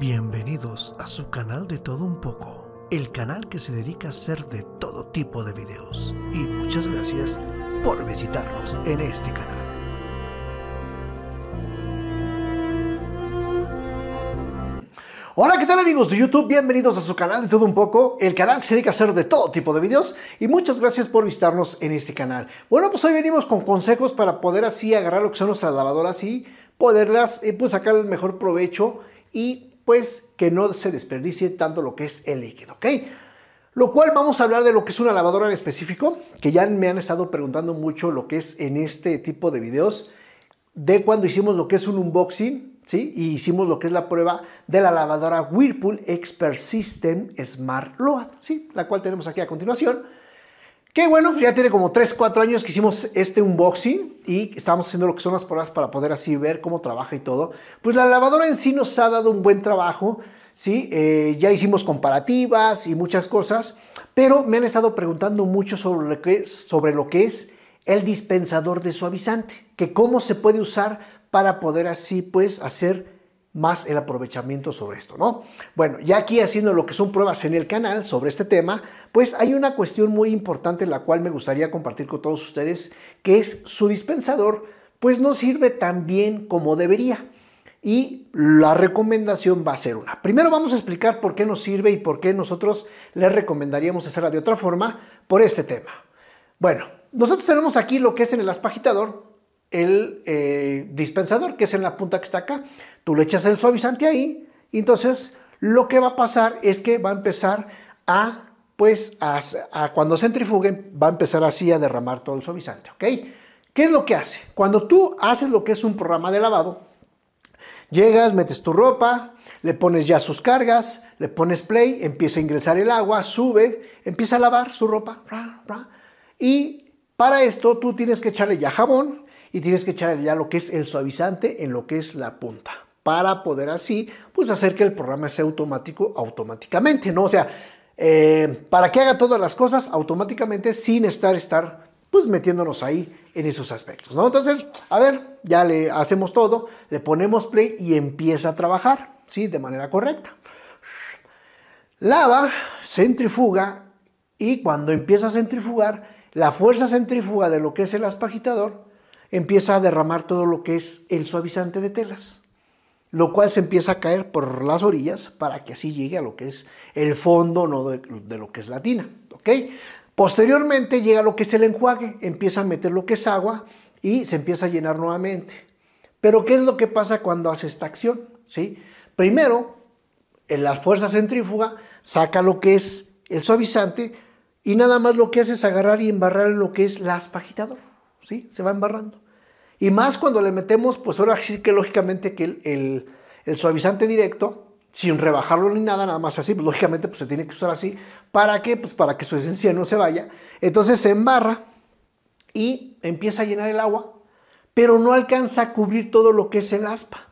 Bienvenidos a su canal de todo un poco, el canal que se dedica a hacer de todo tipo de videos. Y muchas gracias por visitarnos en este canal. Hola, ¿qué tal amigos de YouTube? Bienvenidos a su canal de todo un poco, el canal que se dedica a hacer de todo tipo de videos y muchas gracias por visitarnos en este canal. Bueno, pues hoy venimos con consejos para poder así agarrar lo que son nuestras lavadoras y poderlas eh, pues sacar el mejor provecho y pues que no se desperdicie tanto lo que es el líquido, ¿ok? Lo cual vamos a hablar de lo que es una lavadora en específico, que ya me han estado preguntando mucho lo que es en este tipo de videos, de cuando hicimos lo que es un unboxing, ¿sí? Y hicimos lo que es la prueba de la lavadora Whirlpool Expert System Smart Load, ¿sí? La cual tenemos aquí a continuación. Que bueno, pues ya tiene como 3, 4 años que hicimos este unboxing y estamos haciendo lo que son las pruebas para poder así ver cómo trabaja y todo. Pues la lavadora en sí nos ha dado un buen trabajo, ¿sí? Eh, ya hicimos comparativas y muchas cosas, pero me han estado preguntando mucho sobre lo que es, sobre lo que es el dispensador de suavizante, que cómo se puede usar para poder así pues hacer más el aprovechamiento sobre esto, ¿no? Bueno, ya aquí haciendo lo que son pruebas en el canal sobre este tema, pues hay una cuestión muy importante la cual me gustaría compartir con todos ustedes, que es su dispensador, pues no sirve tan bien como debería. Y la recomendación va a ser una. Primero vamos a explicar por qué nos sirve y por qué nosotros les recomendaríamos hacerla de otra forma por este tema. Bueno, nosotros tenemos aquí lo que es en el aspajitador el eh, dispensador, que es en la punta que está acá. Tú le echas el suavizante ahí y entonces lo que va a pasar es que va a empezar a, pues, a, a cuando centrifugue, va a empezar así a derramar todo el suavizante, ¿ok? ¿Qué es lo que hace? Cuando tú haces lo que es un programa de lavado, llegas, metes tu ropa, le pones ya sus cargas, le pones play, empieza a ingresar el agua, sube, empieza a lavar su ropa, y para esto tú tienes que echarle ya jabón y tienes que echarle ya lo que es el suavizante en lo que es la punta para poder así, pues hacer que el programa sea automático automáticamente, ¿no? O sea, eh, para que haga todas las cosas automáticamente sin estar, estar, pues metiéndonos ahí en esos aspectos, ¿no? Entonces, a ver, ya le hacemos todo, le ponemos play y empieza a trabajar, ¿sí? De manera correcta. Lava, centrifuga y cuando empieza a centrifugar, la fuerza centrifuga de lo que es el aspagitador empieza a derramar todo lo que es el suavizante de telas lo cual se empieza a caer por las orillas para que así llegue a lo que es el fondo de, lo que es la tina. Posteriormente llega lo que es el enjuague, empieza a meter lo que es agua y se empieza a llenar nuevamente. Pero ¿qué es lo que pasa cuando hace esta acción? ¿Sí? Primero, en la fuerza centrífuga saca lo que es el suavizante y nada más lo que hace es agarrar y embarrar lo que es la aspajitador, ¿sí? Se va embarrando. Y más cuando le metemos, pues ahora sí que lógicamente que el, suavizante directo, sin rebajarlo ni nada, nada más así, pues, lógicamente pues se tiene que usar así. ¿Para qué? Pues para que su esencia no se vaya. Entonces se embarra y empieza a llenar el agua, pero no alcanza a cubrir todo lo que es el aspa.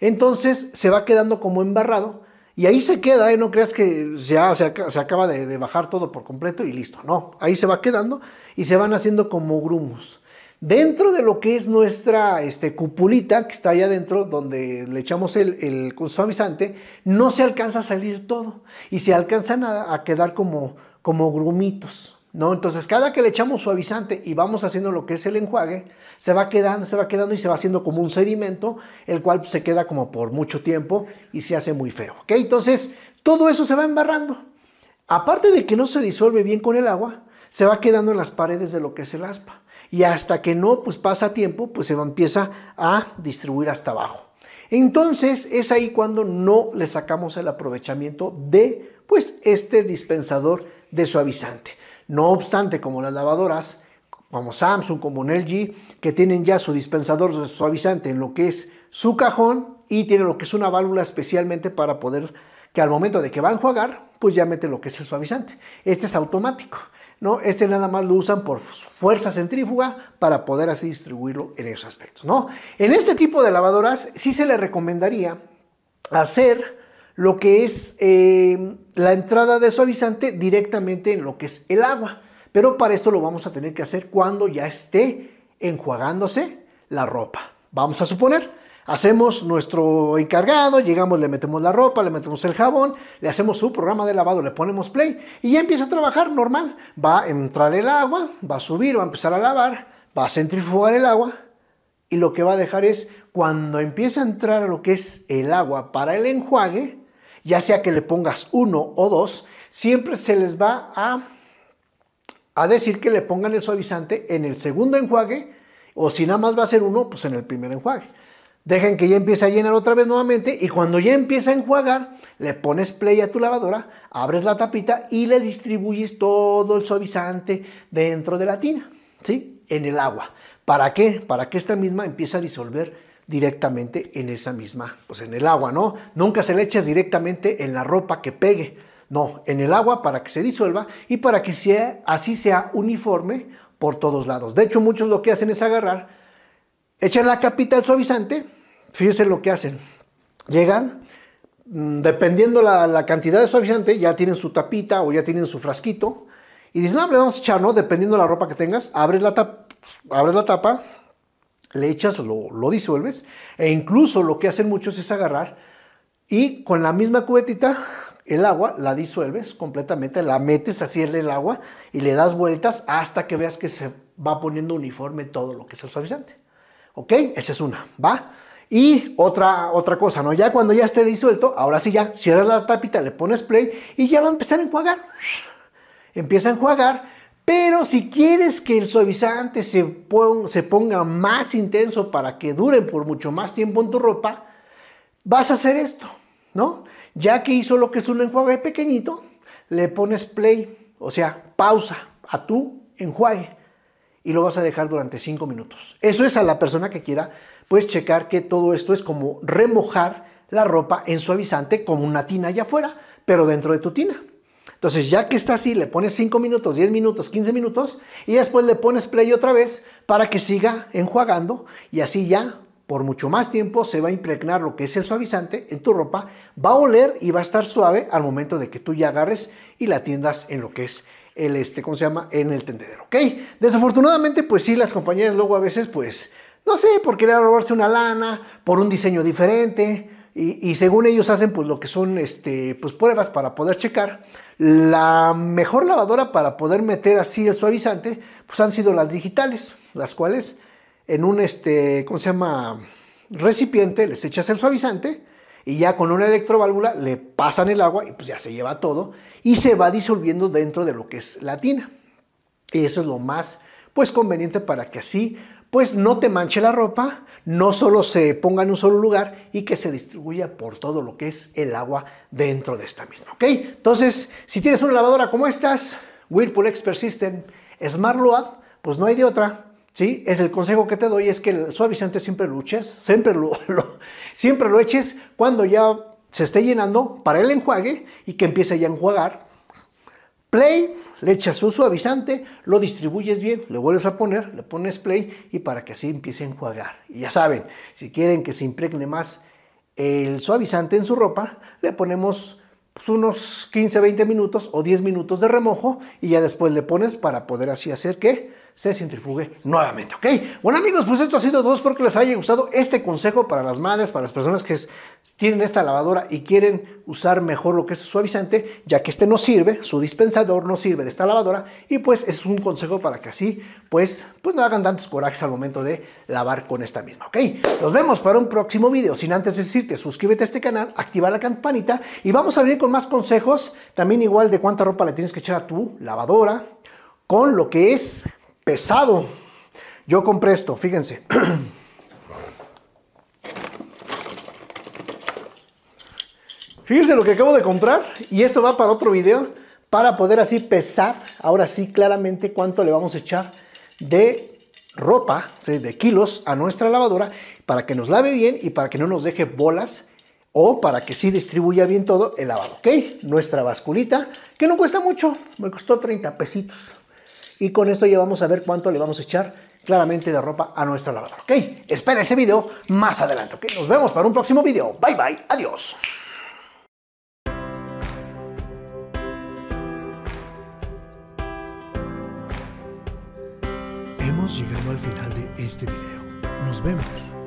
Entonces se va quedando como embarrado y ahí se queda, ¿eh? no creas que ya se, acaba de, bajar todo por completo y listo, no, ahí se va quedando y se van haciendo como grumos. Dentro de lo que es nuestra este, cupulita, que está allá adentro, donde le echamos el, suavizante, no se alcanza a salir todo y se alcanza a, a quedar como, como grumitos. ¿no? Entonces, cada que le echamos suavizante y vamos haciendo lo que es el enjuague, se va quedando, se va quedando y se va haciendo como un sedimento, el cual se queda como por mucho tiempo y se hace muy feo. Entonces, todo eso se va embarrando. Aparte de que no se disuelve bien con el agua, se va quedando en las paredes de lo que es el aspa y hasta que no pues pasa tiempo, pues se empieza a distribuir hasta abajo. Entonces es ahí cuando no le sacamos el aprovechamiento de pues este dispensador de suavizante. No obstante, como las lavadoras, como Samsung, como LG, que tienen ya su dispensador de suavizante en lo que es su cajón y tienen lo que es una válvula especialmente para poder que al momento de que va a enjuagar, pues ya mete lo que es el suavizante. Este es automático. ¿no? Este nada más lo usan por fuerza centrífuga para poder así distribuirlo en esos aspectos, ¿no? En este tipo de lavadoras sí se le recomendaría hacer lo que es em, la entrada de suavizante directamente en lo que es el agua. Pero para esto lo vamos a tener que hacer cuando ya esté enjuagándose la ropa. Vamos a suponer Hacemos nuestro encargado, llegamos, le metemos la ropa, le metemos el jabón, le hacemos su programa de lavado, le ponemos play y ya empieza a trabajar normal. Va a entrar el agua, va a subir, va a empezar a lavar, va a centrifugar el agua y lo que va a dejar es cuando empieza a entrar lo que es el agua para el enjuague, ya sea que le pongas uno o dos, siempre se les va a, a decir que le pongan el suavizante en el segundo enjuague o si nada más va a ser uno, pues en el primer enjuague. Dejen que ya empiece a llenar otra vez nuevamente y cuando ya empieza a enjuagar, le pones play a tu lavadora, abres la tapita y le distribuyes todo el suavizante dentro de la tina, ¿sí? En el agua. ¿Para qué? Para que esta misma empiece a disolver directamente en esa misma, pues en el agua, ¿no? Nunca se le echas directamente en la ropa que pegue, no, en el agua para que se disuelva y para que sea, así sea uniforme por todos lados. De hecho, muchos lo que hacen es agarrar, echar la capita del suavizante, fíjense lo que hacen. Llegan, mm, dependiendo la, cantidad de suavizante, ya tienen su tapita o ya tienen su frasquito. Y dicen, no, ah, le vamos a echar, ¿no? Dependiendo la ropa que tengas, abres la, tapa, le echas, lo, lo disuelves. E incluso lo que hacen muchos es agarrar y con la misma cubetita el agua, la disuelves completamente, la metes así en el agua y le das vueltas hasta que veas que se va poniendo uniforme todo lo que es el suavizante. ¿Ok? Esa es una. ¿Va? Y otra, otra cosa, ¿no? Ya cuando ya esté disuelto, ahora sí ya cierras la tapita, le pones play y ya va a empezar a enjuagar. Empieza a enjuagar, pero si quieres que el suavizante se, ponga, se ponga más intenso para que duren por mucho más tiempo en tu ropa, vas a hacer esto, ¿no? Ya que hizo lo que es un enjuague pequeñito, le pones play, o sea, pausa a tu enjuague y lo vas a dejar durante 5 minutos. Eso es a la persona que quiera puedes checar que todo esto es como remojar la ropa en suavizante como una tina allá afuera, pero dentro de tu tina. Entonces, ya que está así, le pones 5 minutos, 10 minutos, 15 minutos y después le pones play otra vez para que siga enjuagando y así ya por mucho más tiempo se va a impregnar lo que es el suavizante en tu ropa, va a oler y va a estar suave al momento de que tú ya agarres y la tiendas en lo que es el este, ¿cómo se llama? En el tendedero, ¿ok? Desafortunadamente, pues sí, las compañías luego a veces, pues no sé, por querer robarse una lana, por un diseño diferente. Y, según ellos hacen pues lo que son este, pues, pruebas para poder checar. La mejor lavadora para poder meter así el suavizante pues han sido las digitales, las cuales en un, este, ¿cómo se llama? Recipiente les echas el suavizante y ya con una electroválvula le pasan el agua y pues ya se lleva todo y se va disolviendo dentro de lo que es la tina. Y eso es lo más pues conveniente para que así pues no te manche la ropa, no solo se ponga en un solo lugar y que se distribuya por todo lo que es el agua dentro de esta misma, ¿ok? Entonces, si tienes una lavadora como estas, Whirlpool Expert System, Smart Load, pues no hay de otra. ¿Sí? Es el consejo que te doy, es que el suavizante siempre lo eches, siempre lo, siempre lo eches cuando ya se esté llenando para el enjuague y que empiece ya a enjuagar play, le echas su suavizante, lo distribuyes bien, le vuelves a poner, le pones play y para que así empiece a enjuagar. Y ya saben, si quieren que se impregne más el suavizante en su ropa, le ponemos pues, unos 15, 20 minutos o 10 minutos de remojo y ya después le pones para poder así hacer que se centrifugue nuevamente, ¿ok? Bueno amigos, pues esto ha sido todo, espero que les haya gustado este consejo para las madres, para las personas que tienen esta lavadora y quieren usar mejor lo que es suavizante, ya que este no sirve, su dispensador no sirve de esta lavadora y pues es un consejo para que así pues, pues no hagan tantos corajes al momento de lavar con esta misma, ¿ok? Nos vemos para un próximo video, sin antes decirte, suscríbete a este canal, activa la campanita y vamos a venir con más consejos, también igual de cuánta ropa le tienes que echar a tu lavadora, con lo que es pesado. Yo compré esto, fíjense. Fíjense lo que acabo de comprar y esto va para otro video para poder así pesar ahora sí claramente cuánto le vamos a echar de ropa, de kilos a nuestra lavadora para que nos lave bien y para que no nos deje bolas o para que sí distribuya bien todo el lavado, ¿ok? Nuestra basculita que no cuesta mucho, me costó 30 pesitos. Y con esto ya vamos a ver cuánto le vamos a echar claramente de ropa a nuestra lavadora. ¿Ok? Espera ese video más adelante. ¿Ok? Nos vemos para un próximo video. Bye bye. Adiós. Hemos llegado al final de este video. Nos vemos